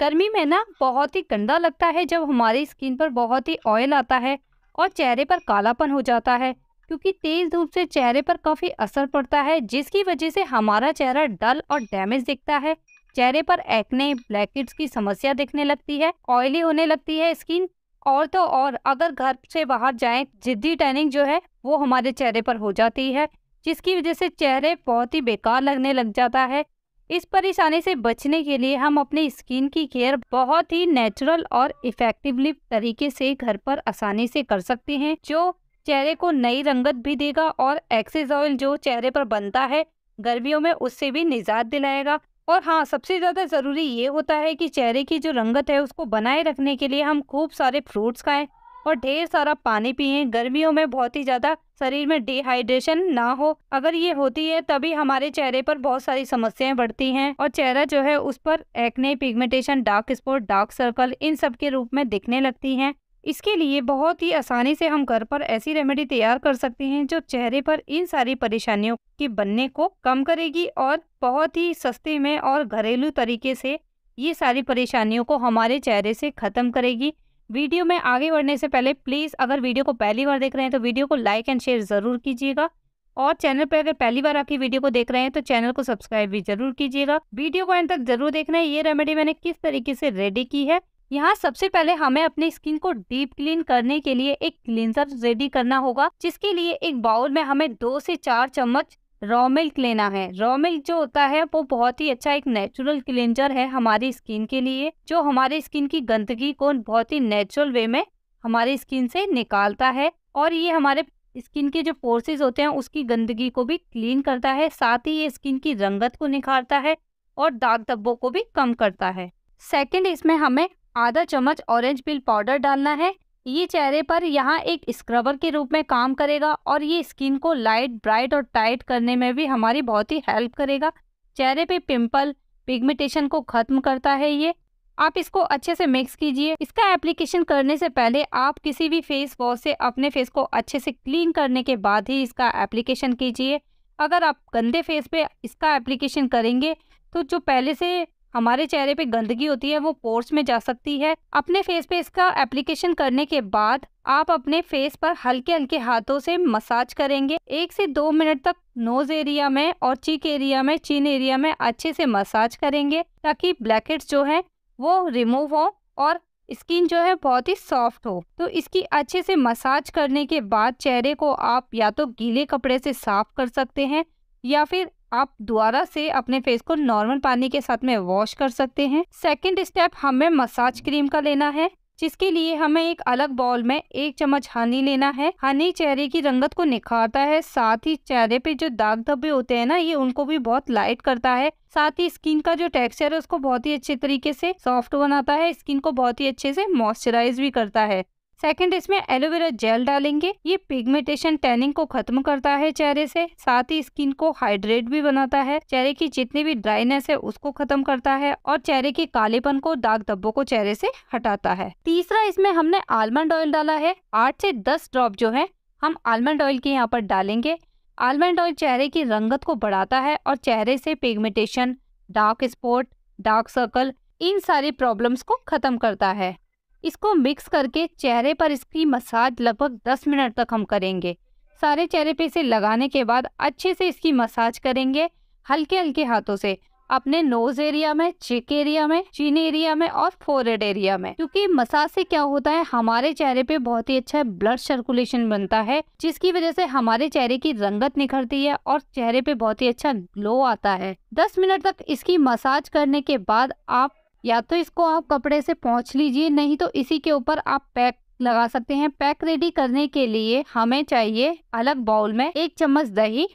गर्मी में ना बहुत ही गंदा लगता है जब हमारी स्किन पर बहुत ही ऑयल आता है और चेहरे पर कालापन हो जाता है क्योंकि तेज़ धूप से चेहरे पर काफ़ी असर पड़ता है जिसकी वजह से हमारा चेहरा डल और डैमेज दिखता है चेहरे पर एक्ने ब्लैकेट्स की समस्या दिखने लगती है ऑयली होने लगती है स्किन और तो और अगर घर से बाहर जाएं जिद्दी टैनिंग जो है वो हमारे चेहरे पर हो जाती है जिसकी वजह से चेहरे बहुत ही बेकार लगने लग जाता है इस परेशानी से बचने के लिए हम अपने स्किन की केयर बहुत ही नेचुरल और इफेक्टिवली तरीके से घर पर आसानी से कर सकते हैं जो चेहरे को नई रंगत भी देगा और एक्सेस ऑयल जो चेहरे पर बनता है गर्मियों में उससे भी निजात दिलाएगा और हाँ सबसे ज़्यादा ज़रूरी ये होता है कि चेहरे की जो रंगत है उसको बनाए रखने के लिए हम खूब सारे फ्रूट्स खाएं और ढेर सारा पानी पिए गर्मियों में बहुत ही ज़्यादा शरीर में डिहाइड्रेशन ना हो अगर ये होती है तभी हमारे चेहरे पर बहुत सारी समस्याएं बढ़ती हैं और चेहरा जो है उस पर acne pigmentation dark spot dark circle इन सब के रूप में दिखने लगती हैं इसके लिए बहुत ही आसानी से हम घर पर ऐसी रेमेडी तैयार कर सकते हैं जो चेहरे पर इन सारी परेशानियों के बनने को कम करेगी और बहुत ही सस्ते में और घरेलू तरीके से ये सारी परेशानियों को हमारे चेहरे से ख़त्म करेगी वीडियो में आगे बढ़ने से पहले प्लीज़ अगर वीडियो को पहली बार देख रहे हैं तो वीडियो को लाइक एंड शेयर ज़रूर कीजिएगा और चैनल पर अगर पहली बार आपकी वीडियो को देख रहे हैं तो चैनल को सब्सक्राइब भी जरूर कीजिएगा वीडियो को एंड तक जरूर देखना है ये रेमेडी मैंने किस तरीके से रेडी की है यहाँ सबसे पहले हमें अपनी स्किन को डीप क्लीन करने के लिए एक क्लींजर रेडी करना होगा जिसके लिए एक बाउल में हमें दो से चार चम्मच रॉ मिल्क लेना है रॉ मिल्क जो होता है वो बहुत ही अच्छा एक नेचुरल क्लेंजर है हमारी स्किन के लिए जो हमारी स्किन की गंदगी को बहुत ही नेचुरल वे में हमारी स्किन से निकालता है और ये हमारे स्किन के जो पोर्सेज होते हैं उसकी गंदगी को भी क्लीन करता है साथ ही ये स्किन की रंगत को निखारता है और दाग धब्बों को भी कम करता है सेकेंड इसमें हमें आधा चम्मच ऑरेंज पिल पाउडर डालना है ये चेहरे पर यहाँ एक स्क्रबर के रूप में काम करेगा और ये स्किन को लाइट ब्राइट और टाइट करने में भी हमारी बहुत ही हेल्प करेगा चेहरे पे पिंपल पिगमेंटेशन को ख़त्म करता है ये आप इसको अच्छे से मिक्स कीजिए इसका एप्लीकेशन करने से पहले आप किसी भी फेस वॉश से अपने फेस को अच्छे से क्लीन करने के बाद ही इसका एप्लीकेशन कीजिए अगर आप गंदे फेस पे इसका एप्लीकेशन करेंगे तो जो पहले से हमारे चेहरे पे गंदगी होती है वो पोर्स में जा सकती है अपने फेस पे इसका एप्लीकेशन करने के बाद आप अपने फेस पर हल्के हल्के हाथों से मसाज करेंगे एक से दो मिनट तक नोज एरिया में और चीक एरिया में चीन एरिया में अच्छे से मसाज करेंगे ताकि ब्लैकेट जो है वो रिमूव हो और स्किन जो है बहुत ही सॉफ्ट हो तो इसकी अच्छे से मसाज करने के बाद चेहरे को आप या तो गीले कपड़े से साफ कर सकते हैं या फिर आप दोबारा से अपने फेस को नॉर्मल पानी के साथ में वॉश कर सकते हैं सेकेंड स्टेप हमें मसाज क्रीम का लेना है जिसके लिए हमें एक अलग बॉल में एक चम्मच हनी लेना है हनी चेहरे की रंगत को निखारता है साथ ही चेहरे पे जो दाग धब्बे होते हैं ना ये उनको भी बहुत लाइट करता है साथ ही स्किन का जो टेक्सचर है उसको बहुत ही अच्छे तरीके से सॉफ्ट बनाता है स्किन को बहुत ही अच्छे से मॉइस्चराइज भी करता है सेकंड इसमें एलोवेरा जेल डालेंगे ये पिगमेंटेशन टैनिंग को खत्म करता है चेहरे से साथ ही स्किन को हाइड्रेट भी बनाता है चेहरे की जितनी भी ड्राइनेस है उसको खत्म करता है और चेहरे के कालेपन को दाग धब्बों को चेहरे से हटाता है तीसरा इसमें हमने आलमंड ऑयल डाला है आठ से दस ड्रॉप जो है हम आलमंड ऑयल के यहाँ पर डालेंगे आलमंड ऑयल चेहरे की रंगत को बढ़ाता है और चेहरे से pigmentation dark spot dark circle इन सारी प्रॉब्लम्स को खत्म करता है इसको मिक्स करके चेहरे पर इसकी मसाज लगभग 10 मिनट तक हम करेंगे सारे चेहरे पे इसे लगाने के बाद अच्छे से इसकी मसाज करेंगे हल्के हल्के हाथों से अपने नोज एरिया में चिक एरिया में चीन एरिया में और फोरहेड एरिया में क्योंकि मसाज से क्या होता है हमारे चेहरे पे बहुत ही अच्छा ब्लड सर्कुलेशन बनता है जिसकी वजह से हमारे चेहरे की रंगत निखरती है और चेहरे पे बहुत ही अच्छा ग्लो आता है 10 मिनट तक इसकी मसाज करने के बाद आप या तो इसको आप कपड़े से पहुँच लीजिए नहीं तो इसी के ऊपर आप पैक लगा सकते हैं पैक रेडी करने के लिए हमें चाहिए अलग बाउल में एक चम्मच दही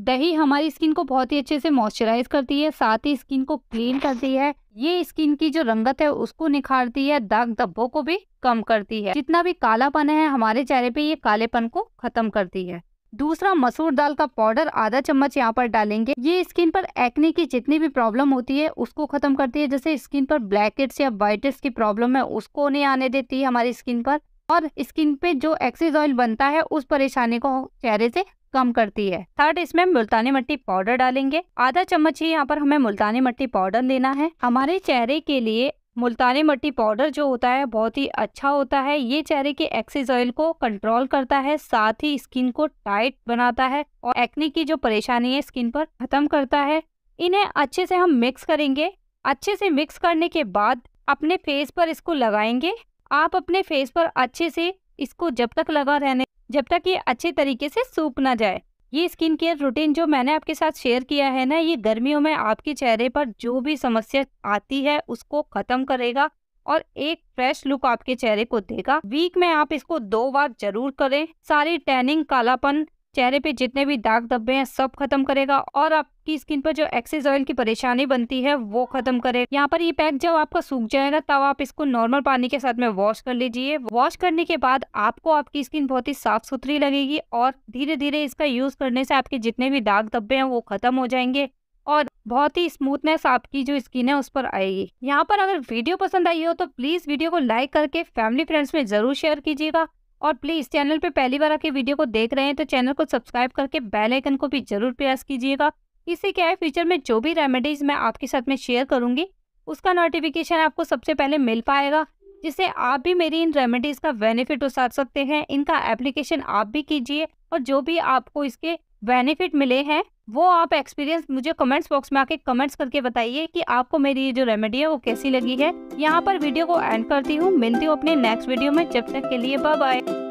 दही हमारी स्किन को बहुत ही अच्छे से मॉइस्चराइज करती है साथ ही स्किन को क्लीन करती है ये स्किन की जो रंगत है उसको निखारती है दाग धब्बों को भी कम करती है जितना भी कालापन है हमारे चेहरे पे ये कालेपन को खत्म करती है दूसरा मसूर दाल का पाउडर आधा चम्मच यहाँ पर डालेंगे ये स्किन पर एक्ने की जितनी भी प्रॉब्लम होती है उसको खत्म करती है जैसे स्किन पर ब्लैक या व्हाइट की प्रॉब्लम है उसको नहीं आने देती है हमारी स्किन पर और स्किन पे जो एक्सेस ऑयल बनता है उस परेशानी को चेहरे से कम करती है थर्ड इसमें मुल्तानी मट्टी पाउडर डालेंगे आधा चम्मच ही यहाँ पर हमें मुल्तानी मट्टी पाउडर लेना है हमारे चेहरे के लिए मुल्तानी मट्टी पाउडर जो होता है बहुत ही अच्छा होता है ये चेहरे के एक्सेस ऑयल को कंट्रोल करता है साथ ही स्किन को टाइट बनाता है और एक्ने की जो परेशानी है स्किन पर खत्म करता है इन्हें अच्छे से हम मिक्स करेंगे अच्छे से मिक्स करने के बाद अपने फेस पर इसको लगाएंगे आप अपने फेस पर अच्छे से इसको जब तक लगा रहने जब तक ये अच्छे तरीके से सूख ना जाए ये स्किन केयर रूटीन जो मैंने आपके साथ शेयर किया है ना ये गर्मियों में आपके चेहरे पर जो भी समस्या आती है उसको ख़त्म करेगा और एक फ्रेश लुक आपके चेहरे को देगा वीक में आप इसको दो बार जरूर करें सारी टैनिंग कालापन चेहरे पे जितने भी दाग धब्बे हैं सब खत्म करेगा और आपकी स्किन पर जो एक्सेस ऑयल की परेशानी बनती है वो खत्म करेगा यहाँ पर ये पैक जब आपका सूख जाएगा तब आप इसको नॉर्मल पानी के साथ में वॉश कर लीजिए वॉश करने के बाद आपको आपकी स्किन बहुत ही साफ सुथरी लगेगी और धीरे धीरे इसका यूज करने से आपके जितने भी दाग धब्बे हैं वो खत्म हो जाएंगे और बहुत ही स्मूथनेस आपकी जो स्किन है उस पर आएगी यहाँ पर अगर वीडियो पसंद आई हो तो प्लीज़ वीडियो को लाइक करके फैमिली फ्रेंड्स में ज़रूर शेयर कीजिएगा और प्लीज़ चैनल पे पहली बार आपके वीडियो को देख रहे हैं तो चैनल को सब्सक्राइब करके बेल आइकन को भी जरूर प्रेस कीजिएगा इससे क्या है फ्यूचर में जो भी रेमेडीज़ मैं आपके साथ में शेयर करूँगी उसका नोटिफिकेशन आपको सबसे पहले मिल पाएगा जिससे आप भी मेरी इन रेमेडीज़ का बेनिफिट उठा सकते हैं इनका एप्लीकेशन आप भी कीजिए और जो भी आपको इसके बेनिफिट मिले हैं वो आप एक्सपीरियंस मुझे कमेंट्स बॉक्स में आके कमेंट्स करके बताइए कि आपको मेरी ये जो रेमेडी है वो कैसी लगी है यहाँ पर वीडियो को एंड करती हूँ मिलती हूँ अपने नेक्स्ट वीडियो में जब तक के लिए बाय बाय